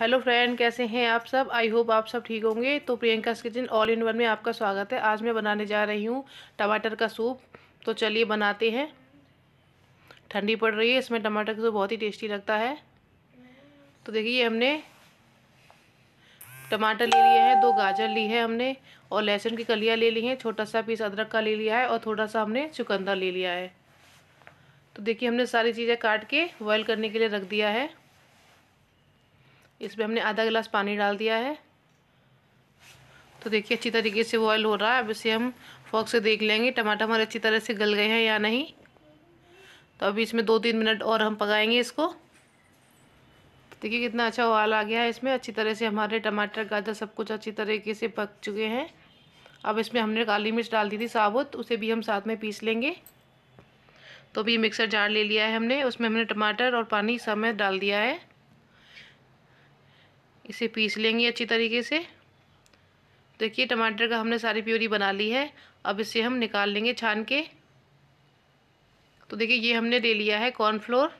hello friend कैसे हैं आप सब आई होप आप सब ठीक होंगे तो Priyanka kitchen all in one में आपका स्वागत है आज मैं बनाने जा रही हूँ टमाटर का सूप तो चलिए बनाते हैं ठंडी पड़ रही है इसमें टमाटर का सूप बहुत ही टेस्टी लगता है तो देखिए हमने टमाटर ले लिए हैं दो गाजर ली है हमने और लहसुन की कलियाँ ले ली हैं छोटा सा पीस अदरक का ले लिया है और थोड़ा सा हमने चुकंदर ले लिया है तो देखिए हमने सारी चीज़ें काट के बॉयल करने के लिए रख दिया है इसमें हमने आधा गिलास पानी डाल दिया है तो देखिए अच्छी तरीके से बॉयल हो रहा है अब इसे हम फॉक से देख लेंगे टमाटर हमारे अच्छी तरह से गल गए हैं या नहीं तो अभी इसमें दो तीन मिनट और हम पकाएंगे इसको देखिए कितना अच्छा उबाल आ गया है इसमें अच्छी तरह से हमारे टमाटर गाजर सब कुछ अच्छी तरीके से पक चुके हैं अब इसमें हमने काली मिर्च डाल दी थी साबुत उसे भी हम साथ में पीस लेंगे तो अभी मिक्सर जार ले लिया है हमने उसमें हमने टमाटर और पानी समय डाल दिया है इसे पीस लेंगे अच्छी तरीके से देखिए टमाटर का हमने सारी प्यूरी बना ली है अब इसे हम निकाल लेंगे छान के तो देखिए ये हमने ले लिया है कॉर्नफ्लोर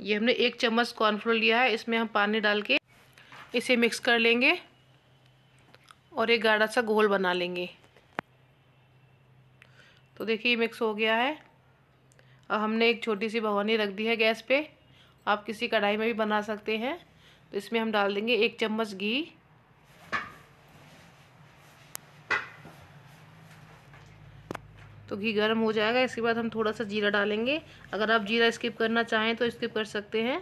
ये हमने एक चम्मच कॉर्नफ्लोर लिया है इसमें हम पानी डाल के इसे मिक्स कर लेंगे और एक गाढ़ा सा घोल बना लेंगे तो देखिए मिक्स हो गया है अब हमने एक छोटी सी भगवानी रख दी है गैस पे आप किसी कढ़ाई में भी बना सकते हैं तो इसमें हम डाल देंगे एक चम्मच घी तो घी गर्म हो जाएगा इसके बाद हम थोड़ा सा जीरा डालेंगे अगर आप जीरा स्किप करना चाहें तो स्किप कर सकते हैं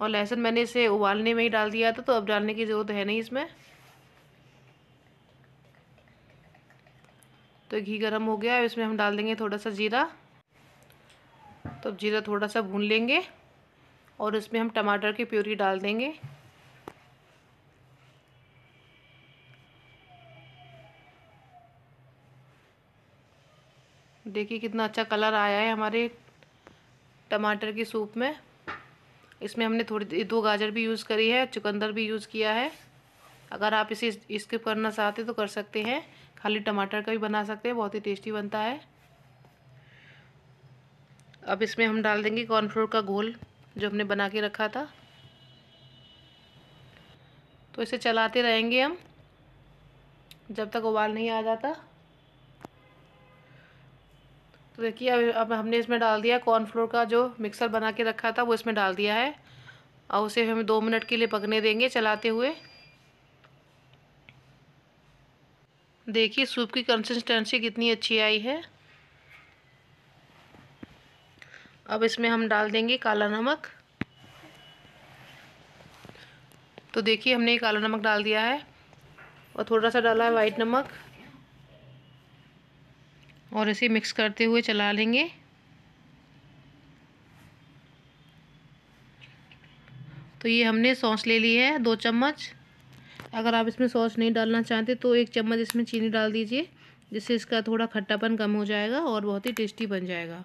और लहसुन मैंने इसे उबालने में ही डाल दिया था तो अब डालने की ज़रूरत है नहीं इसमें तो घी गर्म हो गया इसमें हम डाल देंगे थोड़ा सा जीरा तो अब जीरा थोड़ा सा भून लेंगे और उसमें हम टमाटर की प्यूरी डाल देंगे देखिए कितना अच्छा कलर आया है हमारे टमाटर की सूप में इसमें हमने थोड़ी दो गाजर भी यूज़ करी है चुकंदर भी यूज़ किया है अगर आप इसे स्किप करना चाहते तो कर सकते हैं खाली टमाटर का भी बना सकते हैं बहुत ही टेस्टी बनता है अब इसमें हम डाल देंगे कॉर्नफ्लोर का घोल जो हमने बना के रखा था तो इसे चलाते रहेंगे हम जब तक उबाल नहीं आ जाता तो देखिए अब अब हमने इसमें डाल दिया कॉर्नफ्लोर का जो मिक्सर बना के रखा था वो इसमें डाल दिया है और उसे हम दो मिनट के लिए पकने देंगे चलाते हुए देखिए सूप की कंसिस्टेंसी कितनी अच्छी आई है अब इसमें हम डाल देंगे काला नमक तो देखिए हमने ये काला नमक डाल दिया है और थोड़ा सा डाला है वाइट नमक और इसे मिक्स करते हुए चला लेंगे तो ये हमने सॉस ले ली है दो चम्मच अगर आप इसमें सॉस नहीं डालना चाहते तो एक चम्मच इसमें चीनी डाल दीजिए जिससे इसका थोड़ा खट्टापन कम हो जाएगा और बहुत ही टेस्टी बन जाएगा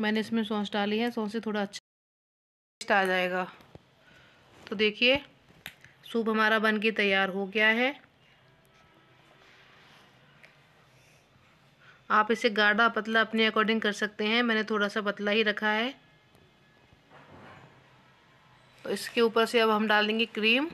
मैंने इसमें सॉस डाली है सॉस से थोड़ा अच्छा टेस्ट आ जाएगा तो देखिए सूप हमारा बन के तैयार हो गया है आप इसे गाढ़ा पतला अपने अकॉर्डिंग कर सकते हैं मैंने थोड़ा सा पतला ही रखा है तो इसके ऊपर से अब हम डालेंगे क्रीम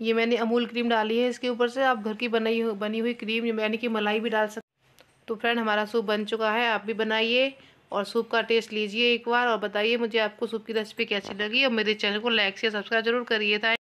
ये मैंने अमूल क्रीम डाली है इसके ऊपर से आप घर की बनाई बनी हुई क्रीम यानी कि मलाई भी डाल सकते तो फ्रेंड हमारा सूप बन चुका है आप भी बनाइए और सूप का टेस्ट लीजिए एक बार और बताइए मुझे आपको सूप की रेसिपी कैसी लगी और मेरे चैनल को लाइक से सब्सक्राइब जरूर करिए था